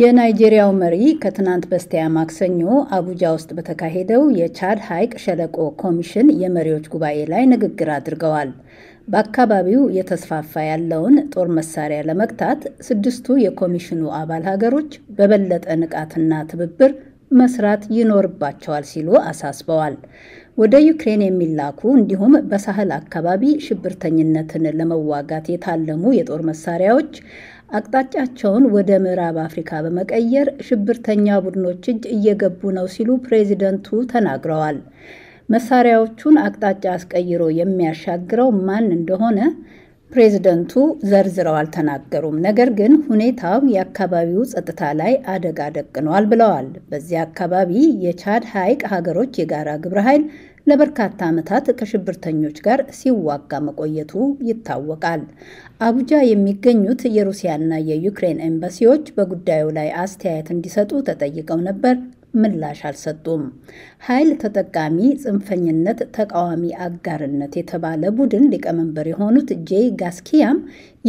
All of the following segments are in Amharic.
የናይጄሪያው መሪ ከትናንት በስቲያ ማክሰኞ አቡጃ ውስጥ በተካሄደው የቻድ ሐይቅ ሸለቆ ኮሚሽን የመሪዎች ጉባኤ ላይ ንግግር አድርገዋል። በአካባቢው የተስፋፋ ያለውን ጦር መሳሪያ ለመግታት ስድስቱ የኮሚሽኑ አባል ሀገሮች በበለጠ ንቃትና ትብብር መስራት ይኖርባቸዋል ሲሉ አሳስበዋል። ወደ ዩክሬን የሚላኩ እንዲሁም በሳህል አካባቢ ሽብርተኝነትን ለመዋጋት የታለሙ የጦር መሳሪያዎች አቅጣጫቸውን ወደ ምዕራብ አፍሪካ በመቀየር ሽብርተኛ ቡድኖች እጅ እየገቡ ነው ሲሉ ፕሬዚደንቱ ተናግረዋል። መሳሪያዎቹን አቅጣጫ አስቀይሮ የሚያሻግረው ማን እንደሆነ ፕሬዝደንቱ ዘርዝረው አልተናገሩም። ነገር ግን ሁኔታው የአካባቢው ጸጥታ ላይ አደጋ ደቅኗል ብለዋል። በዚህ አካባቢ የቻድ ሐይቅ ሀገሮች የጋራ ግብረ ኃይል ለበርካታ ዓመታት ከሽብርተኞች ጋር ሲዋጋ መቆየቱ ይታወቃል። አቡጃ የሚገኙት የሩሲያና የዩክሬን ኤምባሲዎች በጉዳዩ ላይ አስተያየት እንዲሰጡ ተጠይቀው ነበር። ምላሽ አልሰጡም። ኃይል ተጠቃሚ፣ ጽንፈኝነት ተቃዋሚ አጋርነት የተባለ ቡድን ሊቀመንበር የሆኑት ጄይ ጋስኪያም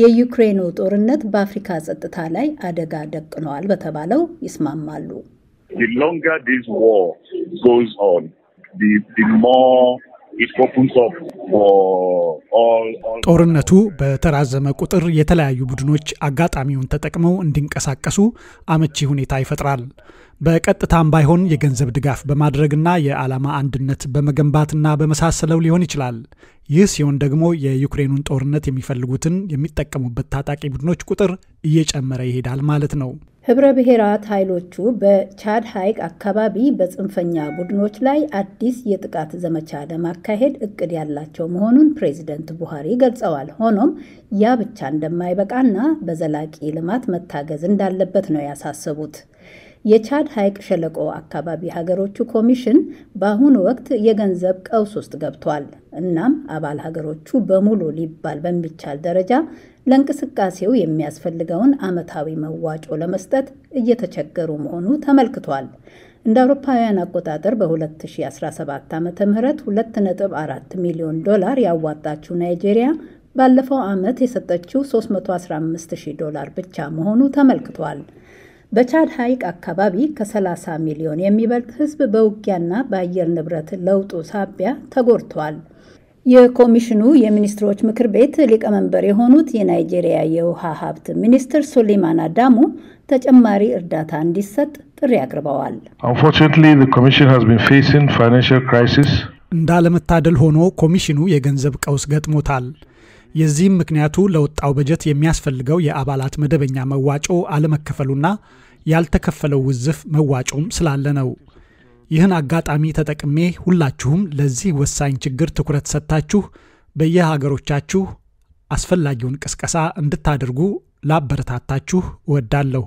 የዩክሬኑ ጦርነት በአፍሪካ ጸጥታ ላይ አደጋ ደቅነዋል በተባለው ይስማማሉ። ጦርነቱ በተራዘመ ቁጥር የተለያዩ ቡድኖች አጋጣሚውን ተጠቅመው እንዲንቀሳቀሱ አመቺ ሁኔታ ይፈጥራል። በቀጥታም ባይሆን የገንዘብ ድጋፍ በማድረግና የዓላማ አንድነት በመገንባትና በመሳሰለው ሊሆን ይችላል። ይህ ሲሆን ደግሞ የዩክሬኑን ጦርነት የሚፈልጉትን የሚጠቀሙበት ታጣቂ ቡድኖች ቁጥር እየጨመረ ይሄዳል ማለት ነው። ህብረ ብሔራት ኃይሎቹ በቻድ ሐይቅ አካባቢ በጽንፈኛ ቡድኖች ላይ አዲስ የጥቃት ዘመቻ ለማካሄድ እቅድ ያላቸው መሆኑን ፕሬዚደንት ፕሬዝደንት ቡሃሪ ገልጸዋል። ሆኖም ያ ብቻ እንደማይበቃና በዘላቂ ልማት መታገዝ እንዳለበት ነው ያሳሰቡት። የቻድ ሐይቅ ሸለቆ አካባቢ ሀገሮቹ ኮሚሽን በአሁኑ ወቅት የገንዘብ ቀውስ ውስጥ ገብቷል። እናም አባል ሀገሮቹ በሙሉ ሊባል በሚቻል ደረጃ ለእንቅስቃሴው የሚያስፈልገውን ዓመታዊ መዋጮ ለመስጠት እየተቸገሩ መሆኑ ተመልክቷል። እንደ አውሮፓውያን አቆጣጠር በ2017 ዓ ም 2.4 ሚሊዮን ዶላር ያዋጣችው ናይጄሪያ ባለፈው ዓመት የሰጠችው 315000 ዶላር ብቻ መሆኑ ተመልክቷል። በቻድ ሐይቅ አካባቢ ከ30 ሚሊዮን የሚበልጥ ሕዝብ በውጊያና በአየር ንብረት ለውጡ ሳቢያ ተጎድቷል። የኮሚሽኑ የሚኒስትሮች ምክር ቤት ሊቀመንበር የሆኑት የናይጄሪያ የውሃ ሀብት ሚኒስትር ሱሌማን አዳሙ ተጨማሪ እርዳታ እንዲሰጥ ጥሪ አቅርበዋል። እንዳለመታደል ሆኖ ኮሚሽኑ የገንዘብ ቀውስ ገጥሞታል። የዚህም ምክንያቱ ለወጣው በጀት የሚያስፈልገው የአባላት መደበኛ መዋጮ አለመከፈሉና ያልተከፈለው ውዝፍ መዋጮም ስላለ ነው። ይህን አጋጣሚ ተጠቅሜ ሁላችሁም ለዚህ ወሳኝ ችግር ትኩረት ሰጥታችሁ በየሀገሮቻችሁ አስፈላጊውን ቅስቀሳ እንድታደርጉ ላበረታታችሁ እወዳለሁ።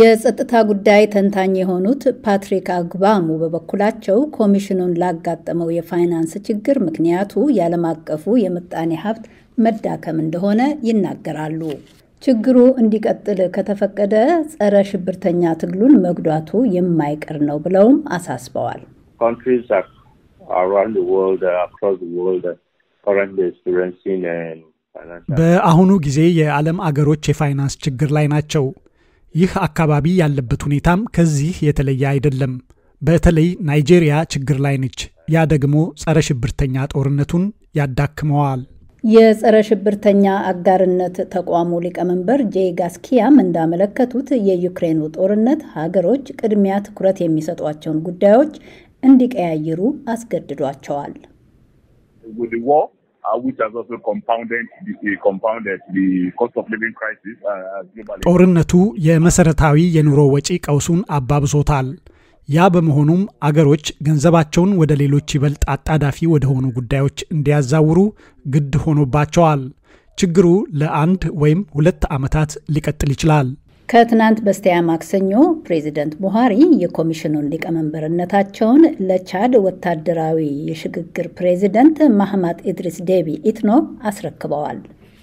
የጸጥታ ጉዳይ ተንታኝ የሆኑት ፓትሪክ አግባሙ በበኩላቸው ኮሚሽኑን ላጋጠመው የፋይናንስ ችግር ምክንያቱ ያለም አቀፉ የምጣኔ ሀብት መዳከም እንደሆነ ይናገራሉ። ችግሩ እንዲቀጥል ከተፈቀደ ጸረ ሽብርተኛ ትግሉን መጉዳቱ የማይቀር ነው ብለውም አሳስበዋል። uh, uh, uh, በአሁኑ ጊዜ የዓለም አገሮች የፋይናንስ ችግር ላይ ናቸው። ይህ አካባቢ ያለበት ሁኔታም ከዚህ የተለየ አይደለም። በተለይ ናይጄሪያ ችግር ላይ ነች። ያ ደግሞ ጸረ ሽብርተኛ ጦርነቱን ያዳክመዋል። የጸረ ሽብርተኛ አጋርነት ተቋሙ ሊቀመንበር ጄ ጋስኪያም እንዳመለከቱት የዩክሬኑ ጦርነት ሀገሮች ቅድሚያ ትኩረት የሚሰጧቸውን ጉዳዮች እንዲቀያይሩ አስገድዷቸዋል። uh, uh, ጦርነቱ የመሰረታዊ የኑሮ ወጪ ቀውሱን አባብሶታል። ያ በመሆኑም አገሮች ገንዘባቸውን ወደ ሌሎች ይበልጥ አጣዳፊ ወደሆኑ ጉዳዮች እንዲያዛውሩ ግድ ሆኖባቸዋል። ችግሩ ለአንድ ወይም ሁለት ዓመታት ሊቀጥል ይችላል። ከትናንት በስቲያ ማክሰኞ ፕሬዚደንት ቡሃሪ የኮሚሽኑን ሊቀመንበርነታቸውን ለቻድ ወታደራዊ የሽግግር ፕሬዚደንት ማህማት ኢድሪስ ዴቢ ኢትኖ አስረክበዋል።